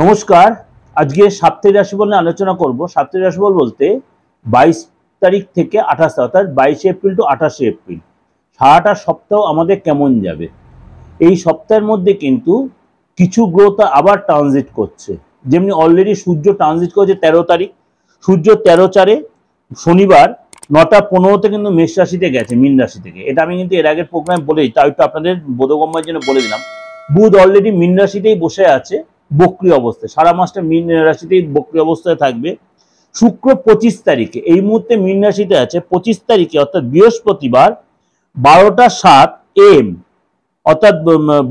নমস্কার আজকে সাপ্তাহিক রাশিফল নিয়ে আলোচনা করব সাপ্তাহিক রাশিফল বলতে বাইশ তারিখ থেকে আঠাশ অর্থাৎ বাইশে এপ্রিল টু আঠাশে এপ্রিল সারাটা সপ্তাহ আমাদের কেমন যাবে এই সপ্তাহের মধ্যে কিন্তু কিছু গ্রহ আবার ট্রানজিট করছে যেমনি অলরেডি সূর্য ট্রানজিট করেছে তেরো তারিখ সূর্য তেরো চারে শনিবার নটা পনেরোতে কিন্তু মেষ রাশিতে গেছে মীন রাশি থেকে এটা আমি কিন্তু এর আগের প্রোগ্রামে বলেই তাই একটু আপনাদের বোধগম্যের জন্য বলে দিলাম বুধ অলরেডি মীন রাশিতেই বসে আছে বক্রি অবস্থায় সারা মাসটা মীন রাশিতেই বক্রি অবস্থায় থাকবে শুক্র পঁচিশ তারিখে এই মুহূর্তে মীন রাশিতে আছে পঁচিশ তারিখে অর্থাৎ বৃহস্পতিবার বারোটা সাত এম অর্থাৎ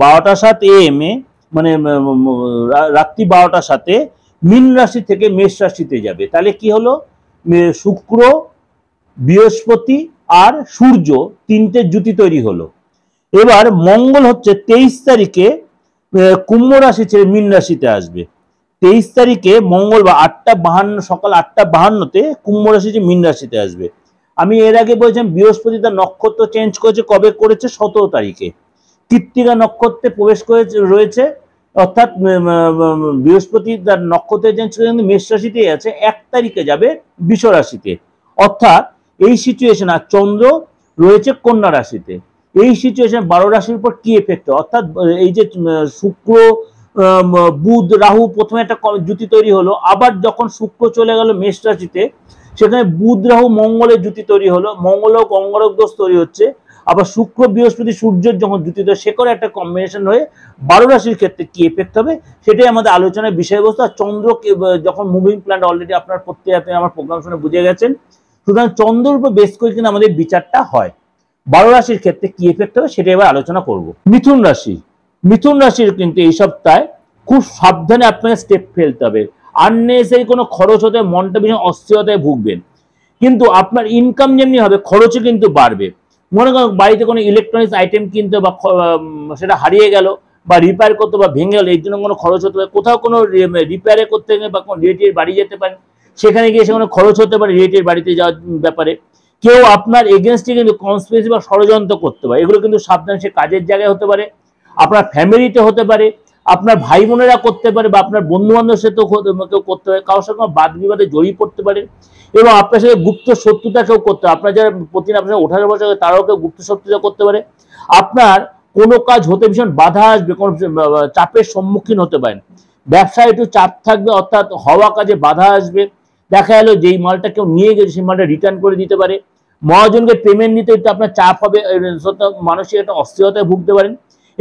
বারোটা সাত এম এ মানে রাত্রি বারোটার সাথে মীন রাশি থেকে মেষ রাশিতে যাবে তাহলে কি হলো শুক্র বৃহস্পতি আর সূর্য তিনটে জুতি তৈরি হলো এবার মঙ্গল হচ্ছে তেইশ তারিখে কুম্ভ রাশি ছেড়ে মীন রাশিতে আসবে তেইশ তারিখে মঙ্গলবার আটটা বাহান্ন সকাল আটটা বাহান্নতে কুম্ভ রাশি যে মীন রাশিতে আসবে আমি এর আগে বলেছিলাম বৃহস্পতি তার নক্ষত্র চেঞ্জ করেছে কবে করেছে সতেরো তারিখে কৃত্তিকা নক্ষত্রে প্রবেশ করেছে রয়েছে অর্থাৎ বৃহস্পতি তার নক্ষত্রে চেঞ্জ করে কিন্তু মেষ রাশিতেই আছে এক তারিখে যাবে বিষ রাশিতে অর্থাৎ এই সিচুয়েশন আর চন্দ্র রয়েছে কন্যা রাশিতে এই সিচুয়েশন বারো রাশির উপর কি এফেক্ট অর্থাৎ এই যে শুক্র বুধ রাহু প্রথমে একটা জুতি তৈরি হলো আবার যখন শুক্র চলে গেল মেষ রাশিতে সেখানে বুধ রাহু মঙ্গলের জুতি তৈরি হলো মঙ্গল ও গঙ্গরক দোষ তৈরি হচ্ছে আবার শুক্র বৃহস্পতি সূর্যের যখন জুতি তৈরি সে করে একটা কম্বিনেশন হয়ে বারো রাশির ক্ষেত্রে কি এফেক্ট হবে সেটাই আমাদের আলোচনার বিষয়বস্তু আর চন্দ্র যখন মুভিং প্ল্যান্ট অলরেডি আপনার প্রত্যেকে আপনি আমার প্রোগ্রাম শুনে বুঝে গেছেন সুতরাং চন্দ্রর উপর বেস করে কিন্তু আমাদের বিচারটা হয় বারো রাশির ক্ষেত্রে কি এফেক্ট হবে সেটা এবার আলোচনা করব মিথুন রাশি মিথুন রাশির কিন্তু এই সপ্তাহে খুব সাবধানে আপনাকে স্টেপ ফেলতে হবে আননেসারি কোনো খরচ হতে মনটা বিষয় অস্থিরতায় ভুগবেন কিন্তু আপনার ইনকাম যেমনি হবে খরচও কিন্তু বাড়বে মনে করো বাড়িতে কোনো ইলেকট্রনিক্স আইটেম কিনতে বা সেটা হারিয়ে গেল বা রিপেয়ার করতে বা ভেঙে গেল এর জন্য কোনো খরচ হতে পারে কোথাও কোনো রিপেয়ারে করতে গেলে বা কোনো রিলেটিভ বাড়ি যেতে পারেন সেখানে গিয়ে সেখানে খরচ হতে পারে রিলেটিভ বাড়িতে যাওয়ার ব্যাপারে কেউ আপনার এগেনস্টে কিন্তু কনসপিরেসি বা ষড়যন্ত্র করতে পারে এগুলো কিন্তু সাবধান সে কাজের জায়গায় হতে পারে আপনার ফ্যামিলিতে হতে পারে আপনার ভাই বোনেরা করতে পারে বা আপনার বন্ধু বান্ধবের সাথে কেউ করতে পারে কারোর সঙ্গে বাদ বিবাদে জড়িয়ে পড়তে পারে এবং আপনার সাথে গুপ্ত শত্রুতা কেউ করতে পারে আপনার যারা প্রতিদিন আপনার সাথে ওঠার বছর তারাও কেউ গুপ্ত শত্রুতা করতে পারে আপনার কোনো কাজ হতে ভীষণ বাধা আসবে কোনো চাপের সম্মুখীন হতে পারেন ব্যবসায় একটু চাপ থাকবে অর্থাৎ হওয়া কাজে বাধা আসবে দেখা গেলো যেই মালটা কেউ নিয়ে গেছে সেই মালটা রিটার্ন করে দিতে পারে মহাজনকে পেমেন্ট নিতে একটু আপনার চাপ হবে মানসিক একটা অস্থিরতায় ভুগতে পারেন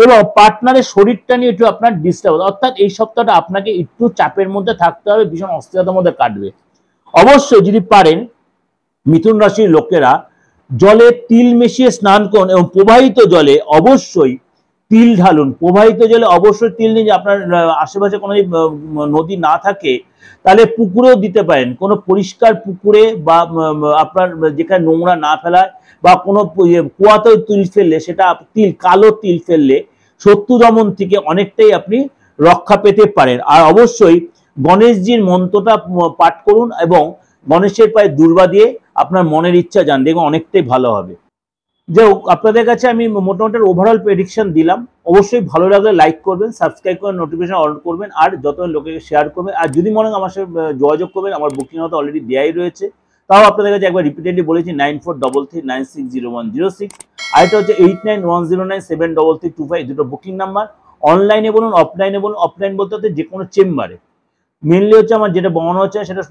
এবং পার্টনারের শরীরটা নিয়ে একটু আপনার ডিস্টার্ব হবে অর্থাৎ এই সপ্তাহটা আপনাকে একটু চাপের মধ্যে থাকতে হবে ভীষণ অস্থিরতার মধ্যে কাটবে অবশ্যই যদি পারেন মিথুন রাশির লোকেরা জলে তিল মিশিয়ে স্নান করুন এবং প্রবাহিত জলে অবশ্যই তিল ঢালুন প্রবাহিত জলে অবশ্যই তিল নিয়ে আপনার আশেপাশে কোনো নদী না থাকে তাহলে পুকুরেও দিতে পারেন কোনো পরিষ্কার পুকুরে বা আপনার যেখানে নোংরা না ফেলায় বা কোনো ইয়ে, কুয়াতেও তিল ফেললে সেটা তিল কালো তিল ফেললে শত্রু দমন থেকে অনেকটাই আপনি রক্ষা পেতে পারেন আর অবশ্যই গণেশজির মন্ত্রটা পাঠ করুন এবং গণেশের পায়ে দুর্বা দিয়ে আপনার মনের ইচ্ছা যান দেখবেন অনেকটাই ভালো হবে যে আপনাদের কাছে আমি মোটামুটি ওভারঅল প্রেডিকশন দিলাম অবশ্যই ভালো লাগলে লাইক করবেন সাবস্ক্রাইব করবেন নোটিফিকেশন অন করবেন আর যত লোকে শেয়ার করবেন আর যদি মনে হয় আমার সাথে যোগাযোগ করবেন আমার বুকিং হতো অলরেডি দেয়াই রয়েছে তাও আপনাদের কাছে একবার রিপিটেডলি বলেছি nine four double three nine six zero one zero six আর এটা হচ্ছে eight nine one zero nine seven double three two five দুটো বুকিং নাম্বার অনলাইনে বলুন অফলাইনে বলুন অফলাইন বলতে হচ্ছে যে কোনো চেম্বারে মেনলি হচ্ছে আমার যেটা বর্ণনা হচ্ছে সেটা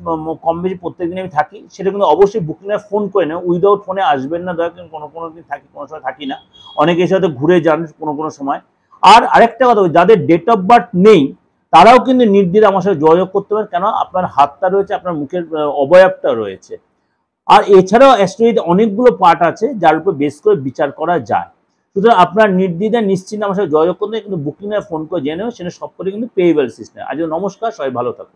কম বেশি প্রত্যেকদিন আমি থাকি সেটা কিন্তু অবশ্যই বুকিংয়ে ফোন করে নেন উইদাউট ফোনে আসবেন না দয়া কোনো কোনো দিন থাকি কোনো সময় থাকি না অনেকে এসে হয়তো ঘুরে যান কোনো কোনো সময় আর আরেকটা কথা যাদের ডেট অফ বার্থ নেই তারাও কিন্তু নির্দিষ্ট আমার সাথে যোগাযোগ করতে পারেন কেন আপনার হাতটা রয়েছে আপনার মুখের অবয়বটা রয়েছে আর এছাড়াও অ্যাস্ট্রোলজিতে অনেকগুলো পার্ট আছে যার উপর বেশ করে বিচার করা যায় সুতরাং আপনার নির্দ্বিধায় নিশ্চিন্ত আমার সাথে যোগাযোগ করতে কিন্তু এর ফোন করে জেনেও সেটা সব করে কিন্তু পেয়েবেল সিস্টেম আজ নমস্কার সবাই ভালো থাকুন